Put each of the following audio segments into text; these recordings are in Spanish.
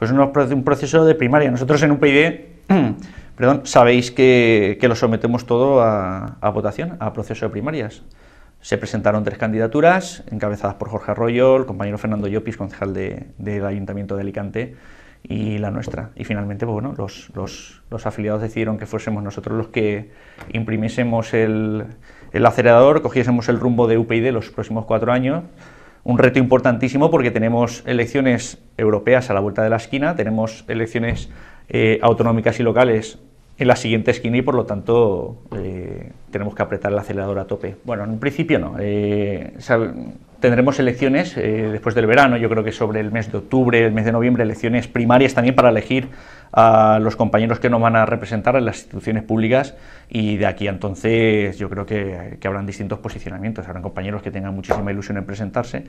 Pues un proceso de primaria. Nosotros en UPyD, perdón, sabéis que, lo sometemos todo a, votación, a proceso de primarias. Se presentaron tres candidaturas, encabezadas por Jorge Arroyo, el compañero Fernando Llopis, concejal del Ayuntamiento de Alicante, y la nuestra. Y finalmente, pues bueno, los, afiliados decidieron que fuésemos nosotros los que imprimiésemos el, el acelerador, cogiésemos el rumbo de UPyD los próximos cuatro años un reto importantísimo porque tenemos elecciones europeas a la vuelta de la esquina, tenemos elecciones eh, autonómicas y locales en la siguiente esquina y por lo tanto eh, tenemos que apretar el acelerador a tope. Bueno, en principio no. Eh, tendremos elecciones después del verano, yo creo que sobre el mes de octubre, el mes de noviembre, elecciones primarias también para elegir a los compañeros que nos van a representar en las instituciones públicas y de aquí a entonces yo creo que, habrán distintos posicionamientos, habrán compañeros que tengan muchísima ilusión en presentarse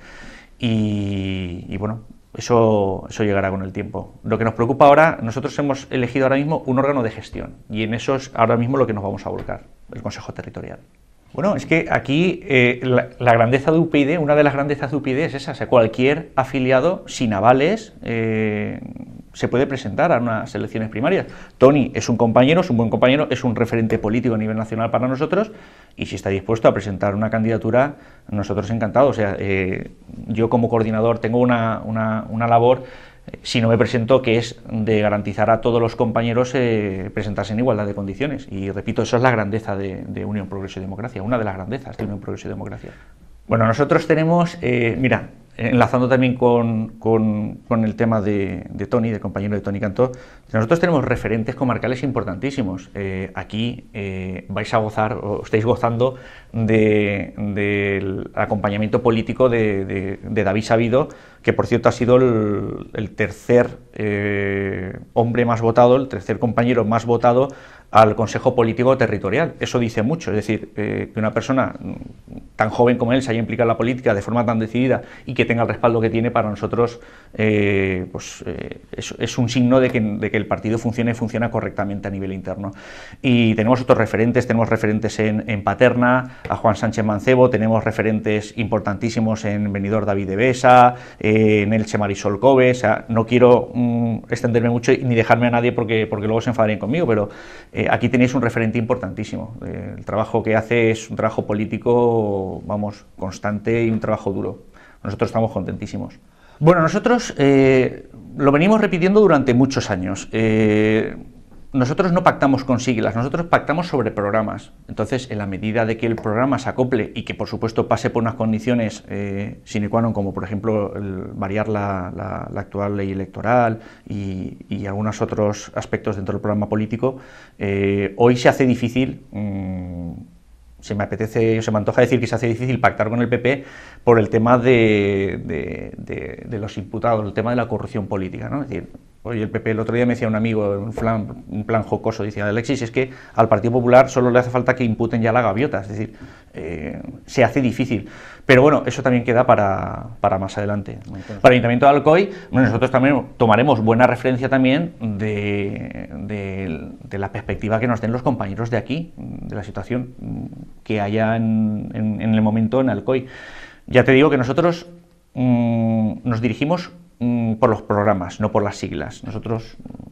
y, bueno, eso, eso, llegará con el tiempo. Lo que nos preocupa ahora, nosotros hemos elegido ahora mismo un órgano de gestión y en eso es ahora mismo lo que nos vamos a volcar, el Consejo Territorial. Bueno, es que aquí eh, la, grandeza de UPID, una de las grandezas de UPID es esa, cualquier afiliado sin avales, eh, se puede presentar a unas elecciones primarias. Tony es un compañero, es un buen compañero, es un referente político a nivel nacional para nosotros y si está dispuesto a presentar una candidatura, nosotros encantados. O sea, eh, yo como coordinador tengo una, labor eh, si no me presento, que es de garantizar a todos los compañeros eh, presentarse en igualdad de condiciones. Y repito, eso es la grandeza de, Unión Progreso y Democracia, una de las grandezas de Unión Progreso y Democracia. Bueno, nosotros tenemos, mira, enlazando también con, el tema de, Tony, de compañero de Tony Cantó, nosotros tenemos referentes comarcales importantísimos. Eh, aquí eh, vais a gozar, o estáis gozando del acompañamiento político de, David Sabido, que por cierto ha sido el, tercer eh, hombre más votado, el tercer compañero más votado al Consejo Político Territorial. Eso dice mucho, es decir, que una persona tan joven como él se haya implicado en la política de forma tan decidida y que tenga el respaldo que tiene para nosotros eh, pues, eh, es, un signo de que, el partido funcione y funciona correctamente a nivel interno. Y tenemos otros referentes, tenemos referentes en, Paterna, a Juan Sánchez Mancebo, tenemos referentes importantísimos en Benidorm David de Besa, eh, en Elche Marisol Cove, o sea, no quiero mm, extenderme mucho ni dejarme a nadie porque, porque luego se enfaden conmigo, pero aquí tenéis un referente importantísimo. el trabajo que hace es un trabajo político vamos, constante y un trabajo duro. Nosotros estamos contentísimos. Bueno, nosotros eh, lo venimos repitiendo durante muchos años. Eh, nosotros no pactamos con siglas, nosotros pactamos sobre programas. Entonces, en la medida de que el programa se acople y que, por supuesto, pase por unas condiciones eh, sine qua como por ejemplo variar la, actual ley electoral y, algunos otros aspectos dentro del programa político, eh, hoy se hace difícil mm, se me apetece, se me antoja decir que se hace difícil pactar con el PP por el tema de, los imputados, el tema de la corrupción política. ¿no? Es decir, Oye, el PP el otro día me decía un amigo, un plan, un plan jocoso, decía, Alexis, es que al Partido Popular solo le hace falta que imputen ya la gaviota, es decir, eh, se hace difícil. Pero bueno, eso también queda para, más adelante. para el Ayuntamiento de Alcoy, nosotros también tomaremos buena referencia también de, la perspectiva que nos den los compañeros de aquí, de la situación que haya en, el momento en Alcoy. Ya te digo que nosotros mm, nos dirigimos Mm, por los programas, no por las siglas. Nosotros mm,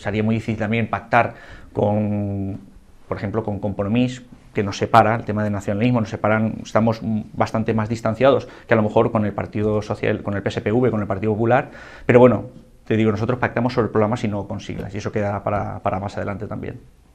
sería muy difícil también pactar con, por ejemplo, con Compromís, que nos separa, el tema de nacionalismo, nos separan, estamos mm, bastante más distanciados que a lo mejor con el Partido Social, con el PSPV, con el Partido Popular, pero bueno, te digo, nosotros pactamos sobre programas y no con siglas, y eso queda para más adelante también.